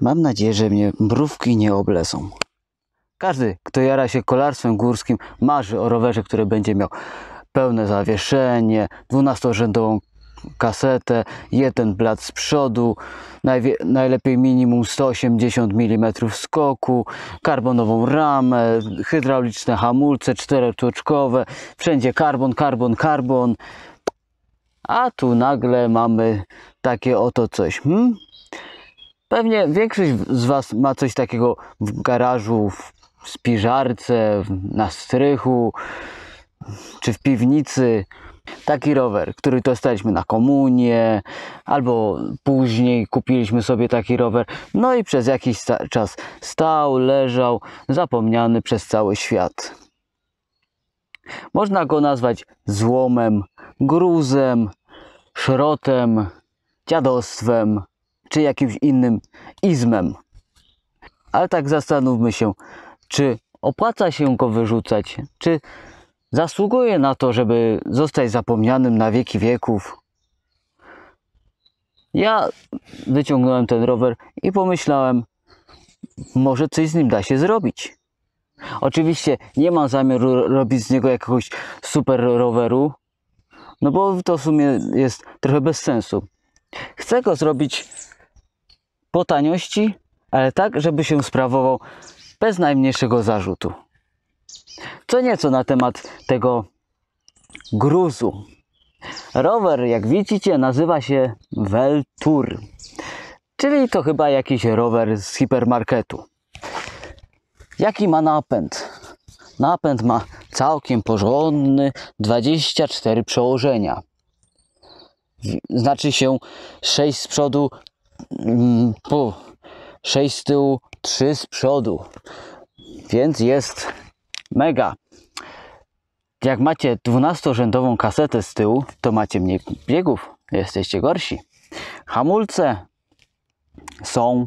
Mam nadzieję, że mnie mrówki nie oblesą. Każdy, kto jara się kolarstwem górskim, marzy o rowerze, który będzie miał pełne zawieszenie, 12-rzędową kasetę, jeden blat z przodu, najlepiej minimum 180 mm skoku, karbonową ramę, hydrauliczne hamulce czterotoczkowe, wszędzie karbon, karbon, karbon. A tu nagle mamy takie oto coś. Hmm? Pewnie większość z Was ma coś takiego w garażu, w spiżarce, na strychu czy w piwnicy. Taki rower, który dostaliśmy na komunie, albo później kupiliśmy sobie taki rower, no i przez jakiś czas stał, leżał, zapomniany przez cały świat. Można go nazwać złomem, gruzem, szrotem, dziadostwem, czy jakimś innym izmem. Ale tak zastanówmy się, czy opłaca się go wyrzucać, czy zasługuje na to, żeby zostać zapomnianym na wieki wieków. Ja wyciągnąłem ten rower i pomyślałem, może coś z nim da się zrobić. Oczywiście nie mam zamiaru robić z niego jakiegoś super roweru, no bo to w sumie jest trochę bez sensu. Chcę go zrobić po taniości, ale tak, żeby się sprawował bez najmniejszego zarzutu. Co nieco na temat tego gruzu. Rower, jak widzicie, nazywa się Veltour, czyli to chyba jakiś rower z hipermarketu. Jaki ma napęd? Napęd ma całkiem porządny 24 przełożenia. Znaczy się 6 z przodu, 6 mm, z tyłu, 3 z przodu. Więc jest mega. Jak macie 12-rzędową kasetę z tyłu, to macie mniej biegów, jesteście gorsi. Hamulce są.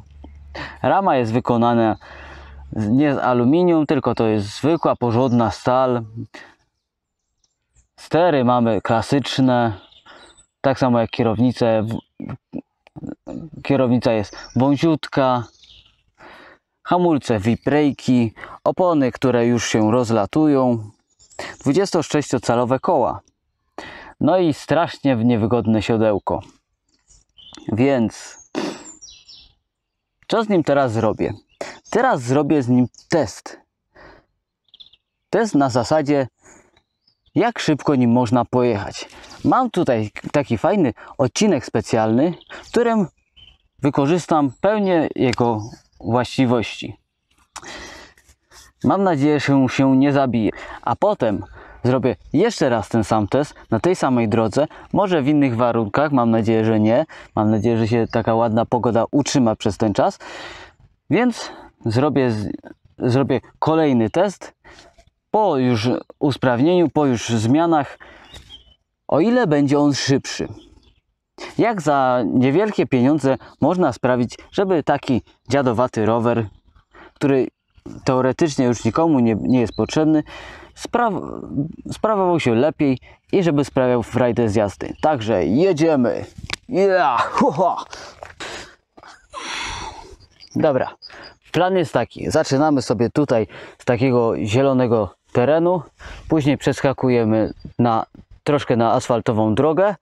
Rama jest wykonana nie z aluminium, tylko to jest zwykła, porządna stal. Stery mamy klasyczne, tak samo jak kierownice kierownica jest wąziutka, hamulce wiprejki, opony, które już się rozlatują, 26-calowe koła, no i strasznie w niewygodne siodełko. Więc co z nim teraz zrobię? Teraz zrobię z nim test. Test na zasadzie, jak szybko nim można pojechać. Mam tutaj taki fajny odcinek specjalny, w którym wykorzystam pełnię jego właściwości. Mam nadzieję, że się nie zabije. A potem zrobię jeszcze raz ten sam test na tej samej drodze, może w innych warunkach, mam nadzieję, że nie. Mam nadzieję, że się taka ładna pogoda utrzyma przez ten czas. Więc zrobię, zrobię kolejny test po już usprawnieniu, po już zmianach, o ile będzie on szybszy jak za niewielkie pieniądze można sprawić, żeby taki dziadowaty rower, który teoretycznie już nikomu nie, nie jest potrzebny, spraw sprawował się lepiej i żeby sprawiał frajdę z jazdy. Także jedziemy! Yeah! Huha! Dobra, plan jest taki. Zaczynamy sobie tutaj z takiego zielonego terenu, później przeskakujemy na troszkę na asfaltową drogę,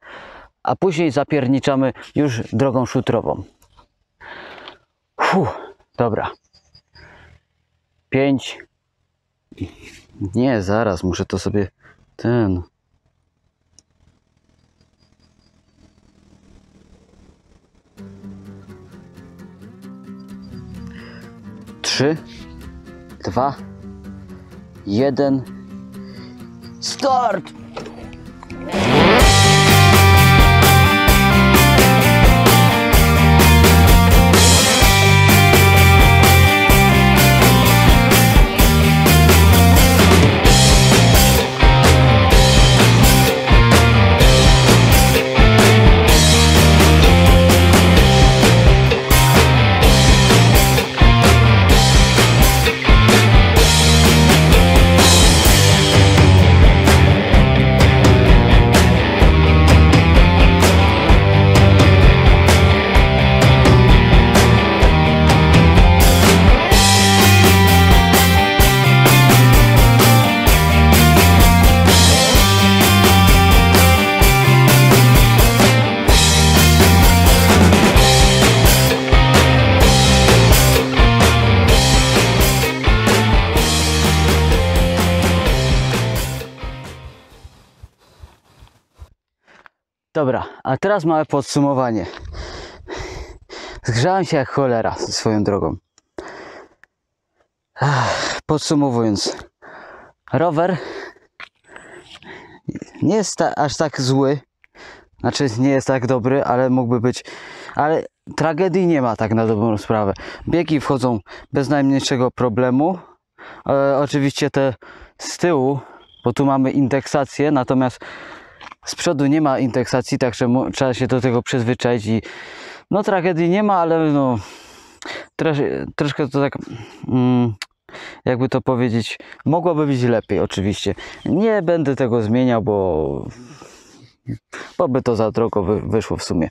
a później zapierniczamy już drogą szutrową. Fuh, dobra. 5. Nie, zaraz, muszę to sobie ten. Trzy, dwa, jeden, start! Dobra, a teraz małe podsumowanie. Zgrzałem się jak cholera swoją drogą. Podsumowując, rower nie jest ta, aż tak zły. Znaczy, nie jest tak dobry, ale mógłby być. Ale tragedii nie ma, tak na dobrą sprawę. Biegi wchodzą bez najmniejszego problemu. E, oczywiście te z tyłu, bo tu mamy indeksację, natomiast z przodu nie ma indeksacji, także trzeba się do tego przyzwyczaić i no tragedii nie ma, ale no trosz, troszkę to tak mm, jakby to powiedzieć, mogłoby być lepiej oczywiście. Nie będę tego zmieniał, bo, bo by to za drogo wy, wyszło w sumie.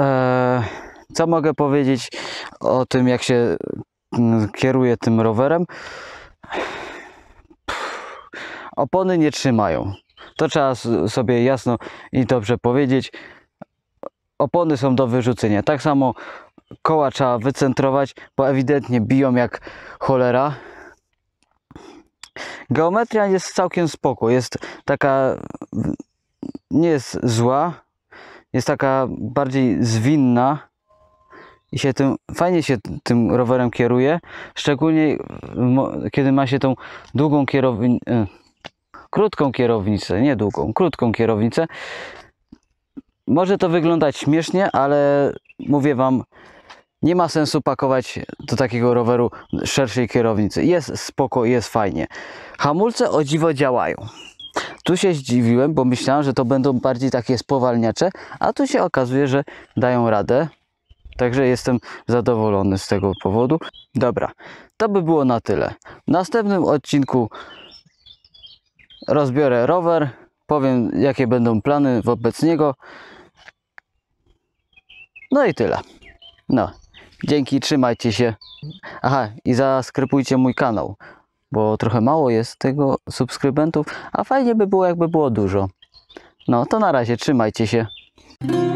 E, co mogę powiedzieć o tym, jak się mm, kieruję tym rowerem? Opony nie trzymają. To trzeba sobie jasno i dobrze powiedzieć. Opony są do wyrzucenia. Tak samo koła trzeba wycentrować, bo ewidentnie biją jak cholera. Geometria jest całkiem spoko, jest taka, nie jest zła, jest taka bardziej zwinna i się tym, fajnie się tym rowerem kieruje, szczególnie kiedy ma się tą długą kierownicę, e, krótką kierownicę, nie długą, krótką kierownicę. Może to wyglądać śmiesznie, ale mówię Wam, nie ma sensu pakować do takiego roweru szerszej kierownicy. Jest spoko, jest fajnie. Hamulce o dziwo działają. Tu się zdziwiłem, bo myślałem, że to będą bardziej takie spowalniacze, a tu się okazuje, że dają radę. Także jestem zadowolony z tego powodu. Dobra, to by było na tyle. W następnym odcinku rozbiorę rower, powiem jakie będą plany wobec niego. No i tyle. No, dzięki, trzymajcie się. Aha, i zaskrypujcie mój kanał, bo trochę mało jest tego subskrybentów, a fajnie by było jakby było dużo. No to na razie, trzymajcie się.